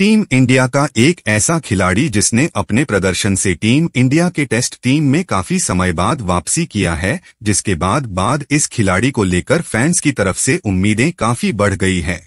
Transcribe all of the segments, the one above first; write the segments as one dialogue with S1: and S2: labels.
S1: team India का एक ऐसा खिलाड़ी जिसने अपने प्रदर्शन से टीम इंडिया के टेस्ट टीम में काफी समय बाद वापसी किया है जिसके बाद बाद इस खिलाड़ी को लेकर फैंस की तरफ से उम्मीदें काफी बढ़ गई है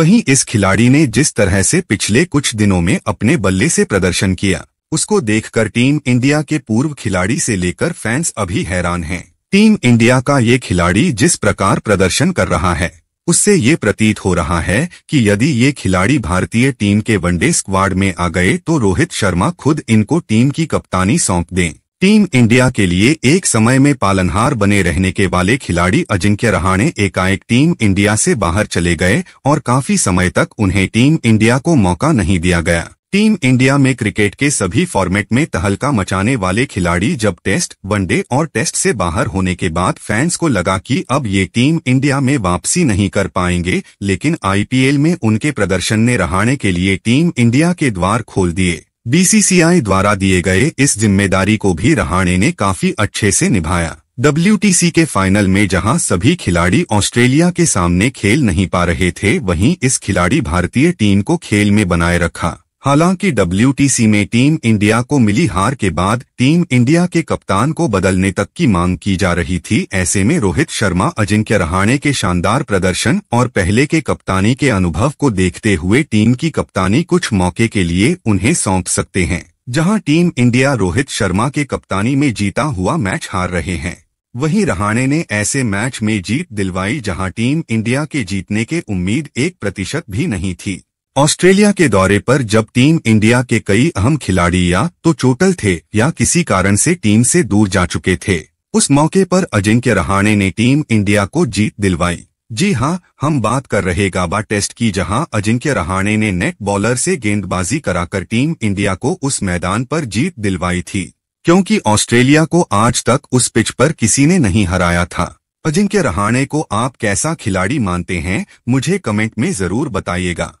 S1: वहीं इस खिलाड़ी ने जिस तरह से पिछले कुछ दिनों में अपने बल्ले से प्रदर्शन किया उसको देखकर टीम इंडिया के पूर्व खिलाड़ी से लेकर फैंस अभी हैरान हैं टीम इंडिया का ये खिलाड़ी जिस प्रकार प्रदर्शन कर रहा है उससे ये प्रतीत हो रहा है कि यदि ये खिलाड़ी भारतीय टीम के वनडे स्क्वाड में आ गए तो रोहित शर्मा खुद इनको टीम की कप्तानी सौंप दें टीम इंडिया के लिए एक समय में पालनहार बने रहने के वाले खिलाड़ी अजिंक्य रहाणे एकाएक टीम इंडिया से बाहर चले गए और काफी समय तक उन्हें टीम इंडिया को मौका नहीं दिया गया टीम इंडिया में क्रिकेट के सभी फॉर्मेट में तहलका मचाने वाले खिलाड़ी जब टेस्ट वनडे और टेस्ट से बाहर होने के बाद फैंस को लगा कि अब ये टीम इंडिया में वापसी नहीं कर पाएंगे लेकिन आईपीएल में उनके प्रदर्शन ने रहाने के लिए टीम इंडिया के द्वार खोल दिए बीसीसीआई द्वारा दिए गए इस जिम्मेदारी को भी रहाणे ने काफी अच्छे से निभाया डब्ल्यू के फाइनल में जहां सभी खिलाड़ी ऑस्ट्रेलिया के सामने खेल नहीं पा रहे थे वहीं इस खिलाड़ी भारतीय टीम को खेल में बनाए रखा हालांकि डब्ल्यू में टीम इंडिया को मिली हार के बाद टीम इंडिया के कप्तान को बदलने तक की मांग की जा रही थी ऐसे में रोहित शर्मा अजिंक्य रहाणे के शानदार प्रदर्शन और पहले के कप्तानी के अनुभव को देखते हुए टीम की कप्तानी कुछ मौके के लिए उन्हें सौंप सकते हैं जहां टीम इंडिया रोहित शर्मा के कप्तानी में जीता हुआ मैच हार रहे हैं वहीं रहाणे ने ऐसे मैच में जीत दिलवाई जहां टीम इंडिया के जीतने के उम्मीद एक प्रतिशत भी नहीं थी ऑस्ट्रेलिया के दौरे पर जब टीम इंडिया के कई अहम खिलाड़ी या तो चोटल थे या किसी कारण से टीम से दूर जा चुके थे उस मौके पर अजिंक्य रहाणे ने टीम इंडिया को जीत दिलवाई जी हां हम बात कर रहे गाबा टेस्ट की जहां अजिंक्य रहाणे ने नेट बॉलर से गेंदबाजी कराकर टीम इंडिया को उस मैदान पर जीत दिलवाई थी क्योंकि ऑस्ट्रेलिया को आज तक उस पिच पर किसी ने नहीं हराया था अजिंक्य रहाणे को आप कैसा खिलाड़ी मानते हैं मुझे कमेंट में जरूर बताइएगा